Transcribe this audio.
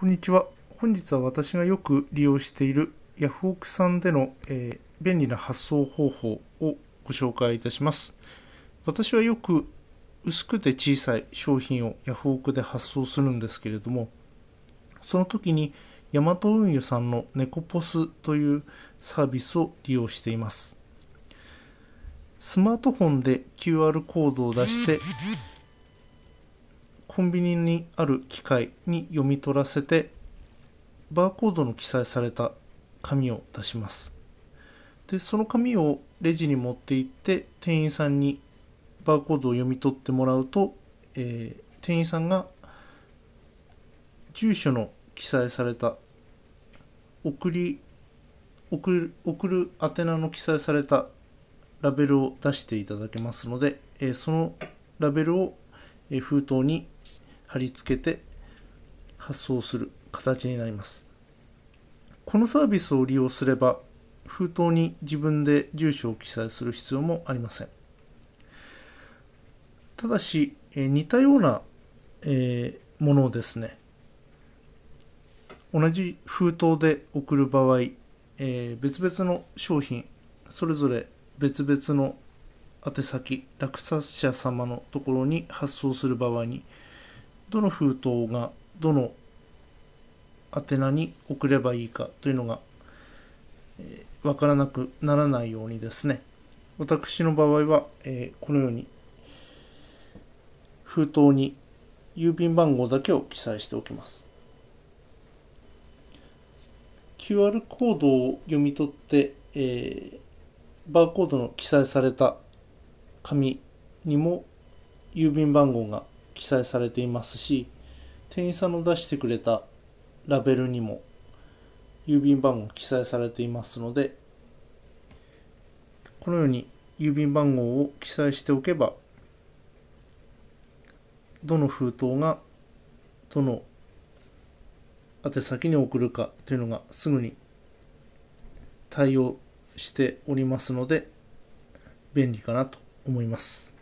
こんにちは。本日は私がよく利用しているヤフオクさんでの、えー、便利な発送方法をご紹介いたします。私はよく薄くて小さい商品をヤフオクで発送するんですけれども、その時にヤマト運輸さんのネコポスというサービスを利用しています。スマートフォンで QR コードを出して、コンビニにある機械に読み取らせてバーコードの記載された紙を出しますでその紙をレジに持って行って店員さんにバーコードを読み取ってもらうと、えー、店員さんが住所の記載された送り送る送る宛名の記載されたラベルを出していただけますので、えー、そのラベルを封筒に貼り付けて発送する形になります。このサービスを利用すれば封筒に自分で住所を記載する必要もありません。ただし、え似たような、えものをですね、同じ封筒で送る場合、え別々の商品、それぞれ別々の宛先、落札者様のところに発送する場合に、どの封筒がどの宛名に送ればいいかというのが、えー、分からなくならないようにですね私の場合は、えー、このように封筒に郵便番号だけを記載しておきます QR コードを読み取って、えー、バーコードの記載された紙にも郵便番号が記載されていますし店員さんの出してくれたラベルにも郵便番号記載されていますのでこのように郵便番号を記載しておけばどの封筒がどの宛先に送るかというのがすぐに対応しておりますので便利かなと思います。